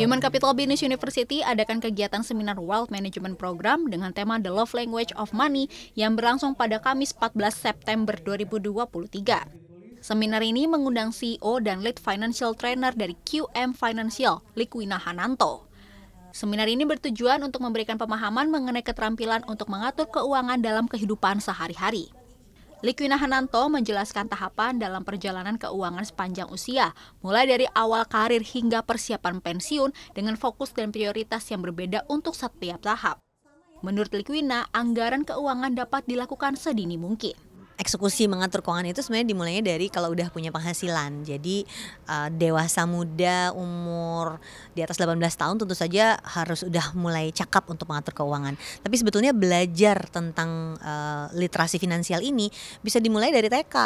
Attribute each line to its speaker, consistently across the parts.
Speaker 1: Human Capital Business University adakan kegiatan seminar World Management Program dengan tema The Love Language of Money yang berlangsung pada Kamis 14 September 2023. Seminar ini mengundang CEO dan lead financial trainer dari QM Financial, Likwina Hananto. Seminar ini bertujuan untuk memberikan pemahaman mengenai keterampilan untuk mengatur keuangan dalam kehidupan sehari-hari. Likwina Hananto menjelaskan tahapan dalam perjalanan keuangan sepanjang usia, mulai dari awal karir hingga persiapan pensiun dengan fokus dan prioritas yang berbeda untuk setiap tahap. Menurut Likwina, anggaran keuangan dapat dilakukan sedini mungkin eksekusi
Speaker 2: mengatur keuangan itu sebenarnya dimulainya dari kalau udah punya penghasilan. Jadi uh, dewasa muda umur di atas 18 tahun tentu saja harus udah mulai cakap untuk mengatur keuangan. Tapi sebetulnya belajar tentang uh, literasi finansial ini bisa dimulai dari TK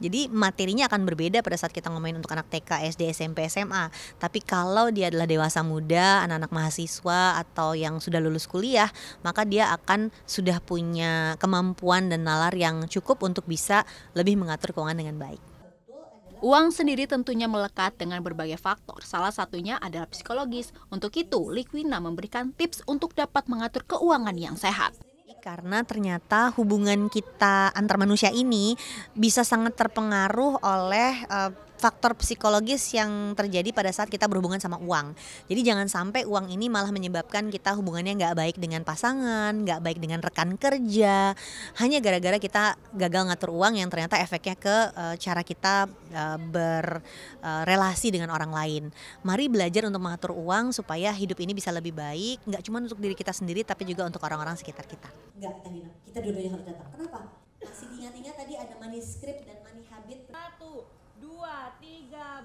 Speaker 2: jadi materinya akan berbeda pada saat kita ngomongin untuk anak TK, SD, SMP, SMA. Tapi kalau dia adalah dewasa muda, anak-anak mahasiswa atau yang sudah lulus kuliah, maka dia akan sudah punya kemampuan dan nalar yang cukup untuk bisa lebih mengatur keuangan dengan baik.
Speaker 1: Uang sendiri tentunya melekat dengan berbagai faktor. Salah satunya adalah psikologis. Untuk itu, Liquina memberikan tips untuk dapat mengatur keuangan yang sehat
Speaker 2: karena ternyata hubungan kita antar manusia ini bisa sangat terpengaruh oleh uh, faktor psikologis yang terjadi pada saat kita berhubungan sama uang. Jadi jangan sampai uang ini malah menyebabkan kita hubungannya nggak baik dengan pasangan, nggak baik dengan rekan kerja, hanya gara-gara kita gagal ngatur uang yang ternyata efeknya ke uh, cara kita uh, eh, berrelasi eh, uh, dengan orang lain. Mari belajar untuk mengatur uang supaya hidup ini bisa lebih baik, nggak cuma untuk diri kita sendiri tapi juga untuk orang-orang sekitar kita. Nggak, kita dua-duanya harus datang. Kenapa? masih diingat-ingat tadi ada manuskrip dan money habit. Satu, dua, tiga.